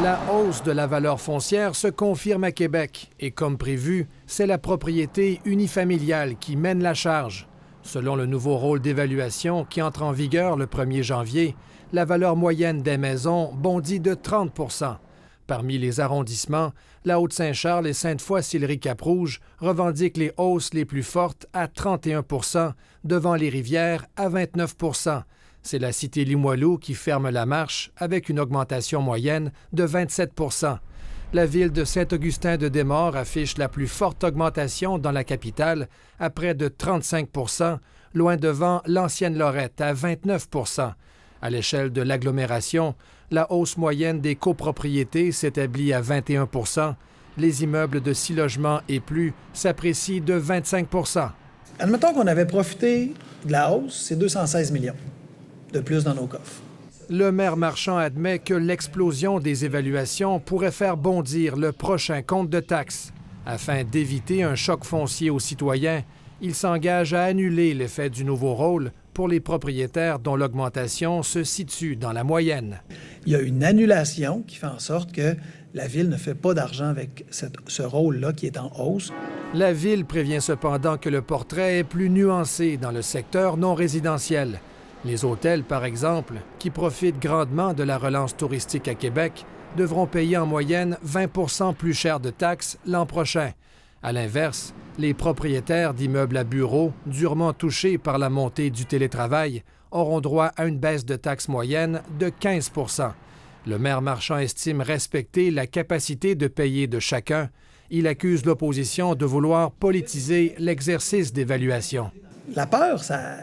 La hausse de la valeur foncière se confirme à Québec et comme prévu, c'est la propriété unifamiliale qui mène la charge. Selon le nouveau rôle d'évaluation qui entre en vigueur le 1er janvier, la valeur moyenne des maisons bondit de 30 Parmi les arrondissements, la Haute-Saint-Charles et Sainte-Foy-Sillery-Cap-Rouge revendiquent les hausses les plus fortes à 31 devant les rivières à 29 c'est la cité Limoilou qui ferme la marche avec une augmentation moyenne de 27 La ville de Saint-Augustin-de-Desmaures affiche la plus forte augmentation dans la capitale, à près de 35 loin devant l'ancienne Lorette à 29 À l'échelle de l'agglomération, la hausse moyenne des copropriétés s'établit à 21 Les immeubles de six logements et plus s'apprécient de 25 Admettons qu'on avait profité de la hausse, c'est 216 millions plus dans nos coffres. Le maire Marchand admet que l'explosion des évaluations pourrait faire bondir le prochain compte de taxes. Afin d'éviter un choc foncier aux citoyens, il s'engage à annuler l'effet du nouveau rôle pour les propriétaires dont l'augmentation se situe dans la moyenne. Il y a une annulation qui fait en sorte que la Ville ne fait pas d'argent avec ce rôle-là qui est en hausse. La Ville prévient cependant que le portrait est plus nuancé dans le secteur non résidentiel. Les hôtels, par exemple, qui profitent grandement de la relance touristique à Québec, devront payer en moyenne 20 plus cher de taxes l'an prochain. À l'inverse, les propriétaires d'immeubles à bureaux, durement touchés par la montée du télétravail, auront droit à une baisse de taxes moyenne de 15 Le maire Marchand estime respecter la capacité de payer de chacun. Il accuse l'opposition de vouloir politiser l'exercice d'évaluation. La peur, ça,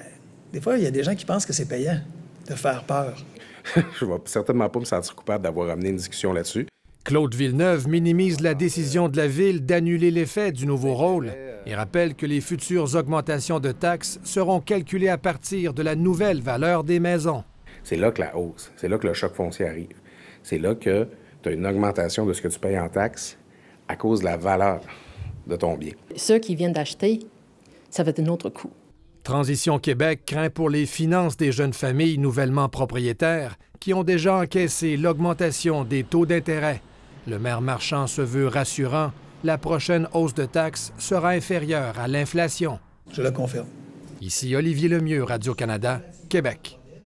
des fois, il y a des gens qui pensent que c'est payant de faire peur. Je ne vais certainement pas me sentir coupable d'avoir amené une discussion là-dessus. Claude Villeneuve minimise la décision de la Ville d'annuler l'effet du nouveau rôle et rappelle que les futures augmentations de taxes seront calculées à partir de la nouvelle valeur des maisons. C'est là que la hausse, c'est là que le choc foncier arrive. C'est là que tu as une augmentation de ce que tu payes en taxes à cause de la valeur de ton bien. Ceux qui viennent d'acheter, ça va être un autre coût. Transition Québec craint pour les finances des jeunes familles nouvellement propriétaires qui ont déjà encaissé l'augmentation des taux d'intérêt. Le maire Marchand se veut rassurant. La prochaine hausse de taxes sera inférieure à l'inflation. Je le confirme. Ici Olivier Lemieux, Radio-Canada, Québec.